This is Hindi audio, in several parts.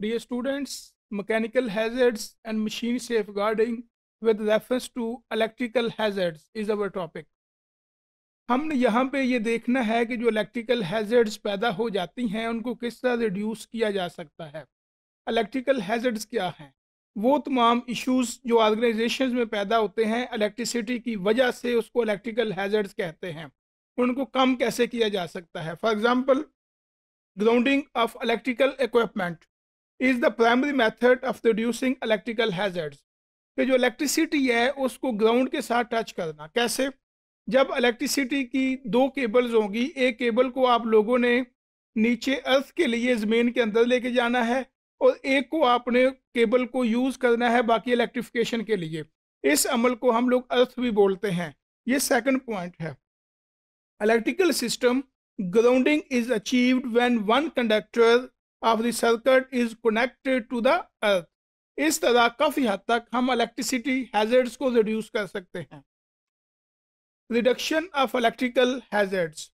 Dear students, mechanical hazards and machine safeguarding with reference to electrical hazards is our topic. हमने यहाँ पे ये देखना है कि जो इलेक्ट्रिकल हैजर्ड्स पैदा हो जाती हैं उनको किस तरह रिड्यूस किया जा सकता है इलेक्ट्रिकल हैजर्ड्स क्या हैं वो तमाम इश्यूज जो ऑर्गेनाइजेशन में पैदा होते हैं इलेक्ट्रिसिटी की वजह से उसको इलेक्ट्रिकल हैजर्ड्स कहते हैं उनको कम कैसे किया जा सकता है for example grounding of electrical equipment is the primary method of reducing electrical hazards कि जो इलेक्ट्रिसिटी है उसको ग्राउंड के साथ टच करना कैसे जब इलेक्ट्रिसिटी की दो केबल्स होंगी एक केबल को आप लोगों ने नीचे अर्थ के लिए ज़मीन के अंदर लेके जाना है और एक को आपने केबल को यूज़ करना है बाकी इलेक्ट्रिफिकेशन के लिए इस अमल को हम लोग अर्थ भी बोलते हैं ये सेकंड पॉइंट है electrical system grounding is achieved when one conductor of the circuit is connected to the earth. इस तरह काफ़ी हद तक हम इलेक्ट्रिसिटी हैजर्ड्स को रिड्यूस कर सकते हैं reduction of electrical hazards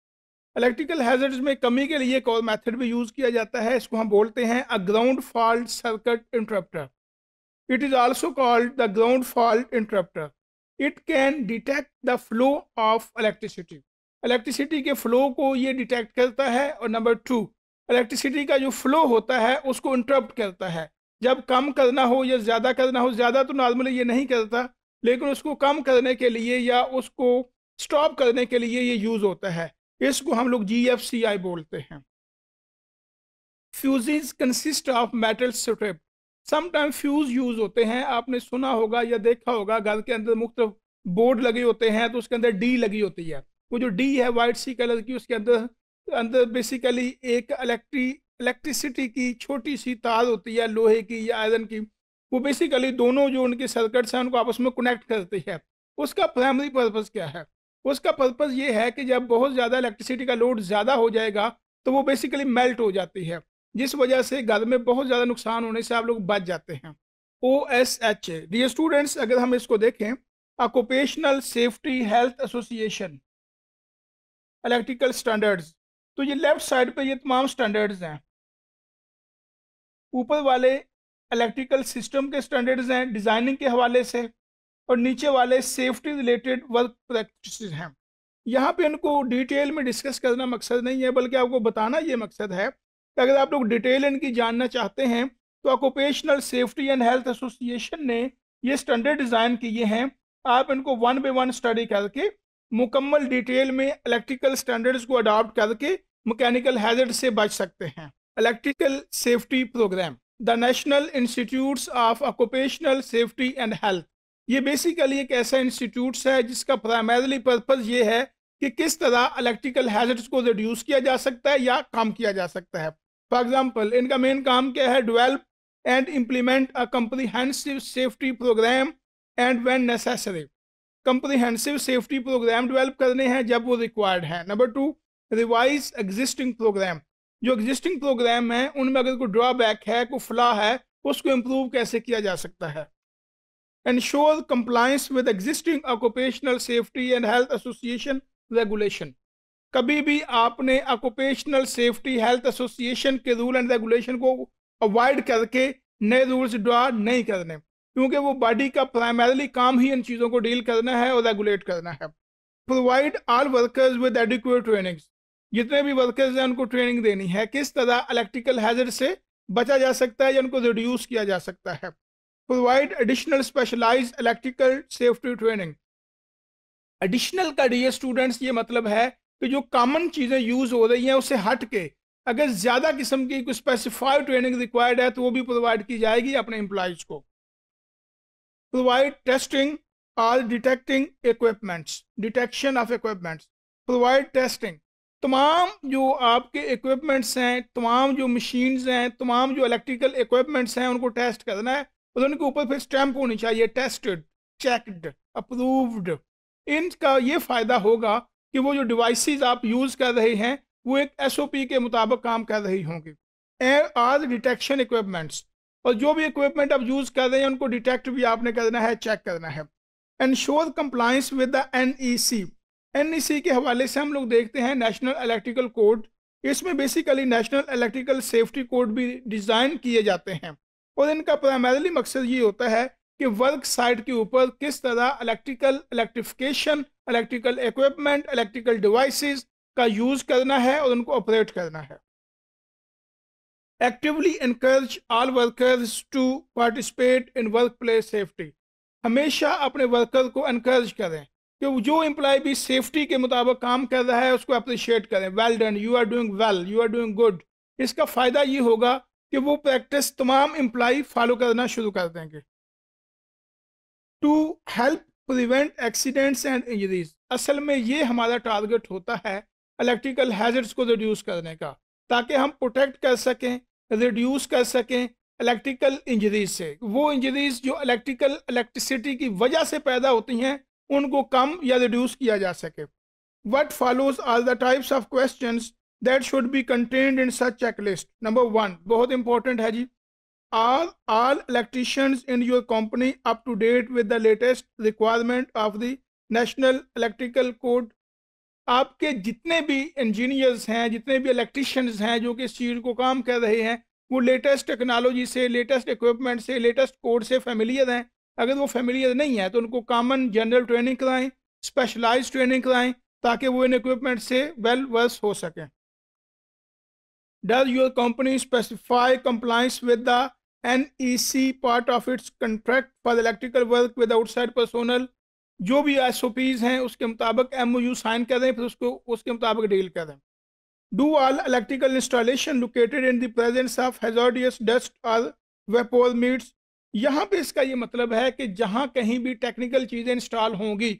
electrical hazards में कमी के लिए एक और मैथड भी यूज़ किया जाता है इसको हम बोलते हैं a ground fault circuit interrupter it is also called the ground fault interrupter it can detect the flow of electricity electricity के फ्लो को ये डिटेक्ट करता है और नंबर टू इलेक्ट्रिसिटी का जो फ्लो होता है उसको इंटरप्ट करता है जब कम करना हो या ज़्यादा करना हो ज़्यादा तो नॉर्मली ये नहीं करता लेकिन उसको कम करने के लिए या उसको स्टॉप करने के लिए ये यूज़ होता है इसको हम लोग जी बोलते हैं fuses consist of metal strip sometime fuse use होते हैं आपने सुना होगा या देखा होगा घर के अंदर मुख्त बोर्ड लगे होते हैं तो उसके अंदर डी लगी होती है वो जो डी है वाइट सी कलर की उसके अंदर अंदर बेसिकली एक इलेक्ट्री इलेक्ट्रिसिटी की छोटी सी तार होती है लोहे की या आयरन की वो बेसिकली दोनों जो उनके सर्कट्स हैं उनको आपस में कनेक्ट करती है उसका प्राइमरी पर्पज़ क्या है उसका पर्पज़ ये है कि जब बहुत ज़्यादा इलेक्ट्रिसिटी का लोड ज़्यादा हो जाएगा तो वो बेसिकली मेल्ट हो जाती है जिस वजह से घर में बहुत ज़्यादा नुकसान होने से आप लोग बच जाते हैं O S H A dear students अगर हम इसको देखें occupational safety health association electrical standards तो ये लेफ्ट साइड पे ये तमाम स्टैंडर्ड्स हैं ऊपर वाले इलेक्ट्रिकल सिस्टम के स्टैंडर्ड्स हैं डिज़ाइनिंग के हवाले से और नीचे वाले सेफ्टी रिलेटेड वर्क प्रैक्टिस हैं यहाँ पे इनको डिटेल में डिस्कस करना मकसद नहीं है बल्कि आपको बताना ये मकसद है कि अगर आप लोग डिटेल इनकी जानना चाहते हैं तो occupational safety and health association ने ये स्टैंडर्ड डिज़ाइन किए हैं आप इनको वन बाई वन स्टडी करके मुकम्मल डिटेल में इलेक्ट्रिकल स्टैंडर्ड्स को अडॉप्ट करके मैकेनिकल हैजर्ड से बच सकते हैं electrical safety program the national institute of occupational safety and health ये बेसिकली एक ऐसा इंस्टीट्यूट है जिसका प्राइमरली पर्पज़ ये है कि किस तरह इलेक्ट्रिकल हैजर्ड्स को रिड्यूस किया जा सकता है या कम किया जा सकता है फॉर एग्जाम्पल इनका मेन काम क्या है develop and implement a comprehensive safety program and when necessary comprehensive safety program develop करने हैं जब वो रिक्वायर्ड हैं number two revise existing program जो एग्जिस्टिंग प्रोग्राम है उनमें अगर कोई ड्रॉबैक है कोई फ्ला है उसको इम्प्रूव कैसे किया जा सकता है ensure compliance with existing occupational safety and health association regulation कभी भी आपने ऑक्यूपेशनल सेफ्टी हेल्थ एसोसिएशन के रूल एंड रेगुलेशन को अवॉइड करके नए रूल्स ड्रा नहीं करने क्योंकि वो बॉडी का प्राइमरली काम ही इन चीज़ों को डील करना है और रेगुलेट करना है provide all workers with adequate training जितने भी वर्कर्स हैं उनको ट्रेनिंग देनी है किस तरह इलेक्ट्रिकल हैजर से बचा जा सकता है या उनको रिड्यूस किया जा सकता है provide additional specialize electrical safety training additional का डी स्टूडेंट्स ये मतलब है कि जो कॉमन चीज़ें यूज़ हो रही हैं उसे हट के अगर ज़्यादा किस्म की कोई स्पेसिफाइड ट्रेनिंग रिक्वायर्ड है तो वो भी प्रोवाइड की जाएगी अपने एम्प्लॉयज़ को provide testing और detecting equipments detection of equipments provide testing तमाम जो आपके इक्विपमेंट्स हैं तमाम जो मशीन्स हैं तमाम जो इलेक्ट्रिकल इक्विपमेंट्स हैं उनको टेस्ट करना है और उनके ऊपर फिर स्टैम्प होनी चाहिए टेस्टेड चेकड अप्रूव्ड इनका ये फ़ायदा होगा कि वो जो डिवाइस आप यूज़ कर रहे हैं वो एक एसओपी के मुताबिक काम कर रही होंगी आर डिटेक्शन इक्विपमेंट्स और जो भी इक्विपमेंट आप यूज़ कर रहे हैं उनको डिटेक्ट भी आपने करना है चेक करना है ensure compliance with the N C के हवाले से हम लोग देखते हैं नेशनल इलेक्ट्रिकल कोड इसमें basically national electrical safety code भी डिज़ाइन किए जाते हैं और इनका प्राइमरली मकसद ये होता है कि वर्क साइट के ऊपर किस तरह electrical electrification electrical equipment electrical devices का यूज़ करना है और उनको ऑपरेट करना है actively increase all workers to participate in workplace safety हमेशा अपने वर्कर को इनक्रेज करें कि जो एम्प्लॉय भी सेफ्टी के मुताबिक काम कर रहा है उसको अप्रिशिएट करें well done you are doing well you are doing good इसका फ़ायदा ये होगा कि वो प्रैक्टिस तमाम एम्प्लॉय फॉलो करना शुरू कर देंगे to help prevent accidents and injuries असल में ये हमारा टारगेट होता है इलेक्ट्रिकल हैजर्ड्स को रिड्यूस करने का ताकि हम प्रोटेक्ट कर सकें रिड्यूस कर सकें इलेक्ट्रिकल इंजरीज से वो इंजरीज जो इलेक्ट्रिकल इलेक्ट्रिसिटी की वजह से पैदा होती हैं उनको कम या रिड्यूस किया जा सके what follows are the types of question that should be contained in such checklist number one बहुत इंपॉर्टेंट है जी are all electricians in your company up to date with the latest requirement of the national electrical code आपके जितने भी इंजीनियर्स हैं जितने भी इलेक्ट्रिशियंस हैं जो कि इस चीज़ को काम कर रहे हैं वो लेटेस्ट टेक्नोलॉजी से लेटेस्ट इक्विपमेंट से लेटेस्ट कोड से फेमिलियर हैं अगर वो फेमिलियर नहीं है तो उनको कॉमन जनरल ट्रेनिंग कराएं स्पेशलाइज ट्रेनिंग कराएं ताकि वो इन इक्विपमेंट से वेल वर्स हो सकें does your company specify compliance with the N E C part of its contract for electrical work with outside personnel जो भी एस ओ पीज हैं उसके मुताबिक एम ओ यू साइन कर दें फिर उसको उसके मुताबिक डील कर दें do all electrical installation located in the presence of hazardous dust और वेपोर मीट्स यहाँ पे इसका ये मतलब है कि जहाँ कहीं भी टेक्निकल चीज़ें इंस्टॉल होंगी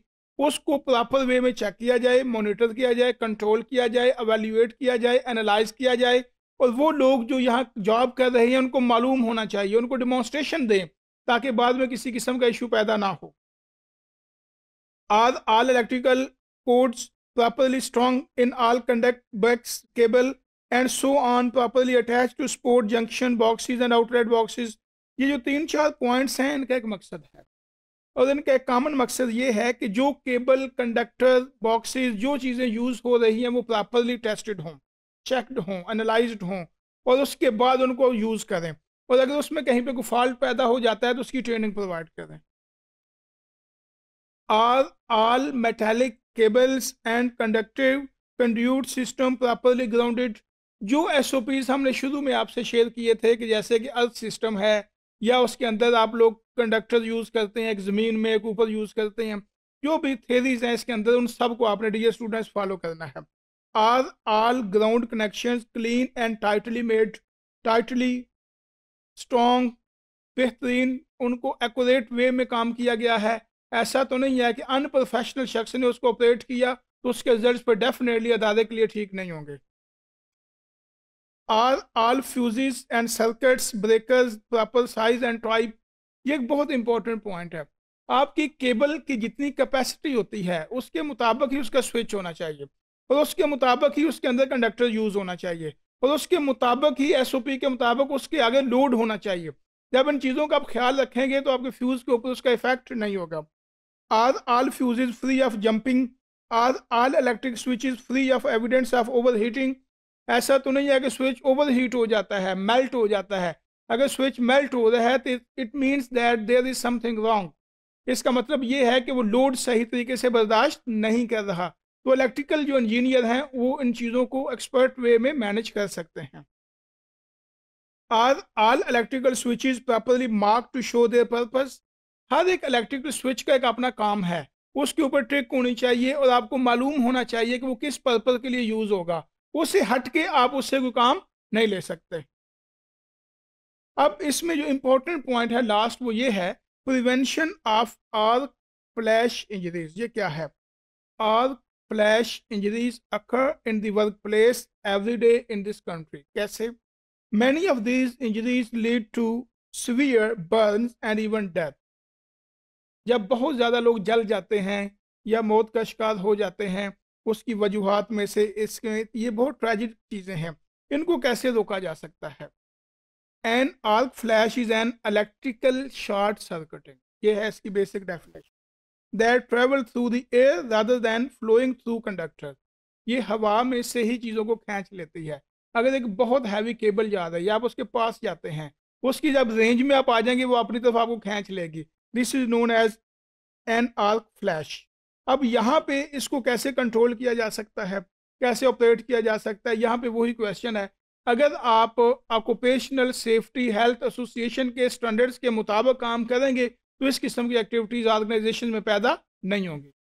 उसको प्रॉपर वे में चेक किया जाए मोनिटर किया जाए कंट्रोल किया जाए अवेल्यूएट किया जाए एनालाइज किया जाए और वो लोग जो यहाँ जॉब कर रहे हैं उनको मालूम होना चाहिए उनको डिमॉन्स्ट्रेशन दें ताकि बाद में किसी किस्म का इशू पैदा ना हो Are all electrical cords properly strong in all conduct ducts, cable and so on properly attached to support junction boxes and outlet boxes? ये जो तीन चार पॉइंट्स हैं इनका एक मकसद है और इनका एक कॉमन मकसद ये है कि जो केबल कंडक्टर बॉक्सेस जो चीज़ें यूज़ हो रही हैं वो प्रॉपरली टेस्टेड हों चेकड हों एनालाइज हों और उसके बाद उनको यूज़ करें और अगर उसमें कहीं पे कोई फॉल्ट पैदा हो जाता है तो उसकी ट्रेनिंग प्रोवाइड करें are all metallic cables and conductive conduit system properly grounded जो एस ओ पीज हमने शुरू में आपसे शेयर किए थे कि जैसे कि अर्थ सिस्टम है या उसके अंदर आप लोग कंडक्टर यूज़ करते हैं एक ज़मीन में एक ऊपर यूज़ करते हैं जो भी थेरीज हैं इसके अंदर उन सब को आपने डी स्टूडेंट्स फॉलो करना है are all ground connection clean and tightly made tightly strong बेहतरीन उनको एकट वे में काम किया गया है ऐसा तो नहीं है कि अनप्रोफेशनल शख्स ने उसको ऑपरेट किया तो उसके रिजल्ट पर डेफिनेटली अदारे के लिए ठीक नहीं होंगे are all fuse and circuits breakers proper size and type ये एक बहुत इंपॉर्टेंट पॉइंट है आपकी केबल की जितनी कैपेसिटी होती है उसके मुताबिक ही उसका स्विच होना चाहिए और उसके मुताबिक ही उसके अंदर कंडक्टर यूज़ होना चाहिए और उसके मुताबिक ही एसओपी के मुताबिक उसके आगे लोड होना चाहिए जब इन चीज़ों का आप ख्याल रखेंगे तो आपके फ्यूज़ के ऊपर उसका इफेक्ट नहीं होगा Are all fuses free of jumping? Are all electric switches free of evidence of overheating? ऐसा तो नहीं है कि स्विच ओवर हीट हो जाता है मेल्ट हो जाता है अगर स्विच मेल्ट हो रहा है तो it means that there is something wrong इसका मतलब ये है कि वो लोड सही तरीके से बर्दाश्त नहीं कर रहा तो इलेक्ट्रिकल जो इंजीनियर हैं वो इन चीज़ों को एक्सपर्ट वे में मैनेज कर सकते हैं are all electrical switches properly mark to show their purpose हर एक इलेक्ट्रिकल स्विच का एक अपना काम है उसके ऊपर ट्रिक होनी चाहिए और आपको मालूम होना चाहिए कि वो किस पर्पज के लिए यूज होगा उससे हट के आप उससे कोई काम नहीं ले सकते अब इसमें जो इम्पोर्टेंट पॉइंट है लास्ट वो ये है prevention of arc flash injuries ये क्या है arc flash injuries occur in dark place every day in this country कैसे many of these injuries lead to severe burn and even death जब बहुत ज़्यादा लोग जल जाते हैं या मौत का शिकार हो जाते हैं उसकी वजूहत में से इसके ये बहुत ट्रेजिक चीज़ें हैं इनको कैसे रोका जा सकता है an arc flash is an electrical short circuiting ये है इसकी basic definition that travel through the air rather than flowing through conductor ये हवा में से ही चीज़ों को खींच लेती है अगर एक बहुत हैवी केबल जा रहा है या आप उसके पास जाते हैं उसकी जब रेंज में आप आ जाएंगे वो अपनी तरफ आपको खींच लेगी this is known as an arc flash अब यहाँ पे इसको कैसे कंट्रोल किया जा सकता है कैसे ऑपरेट किया जा सकता है यहाँ पे वही क्वेश्चन है अगर आप ऑक्यूपेशनल सेफ्टी हेल्थ एसोसिएशन के स्टैंडर्ड्स के मुताबिक काम करेंगे तो इस किस्म की एक्टिविटीज़ ऑर्गेनाइजेशन में पैदा नहीं होंगी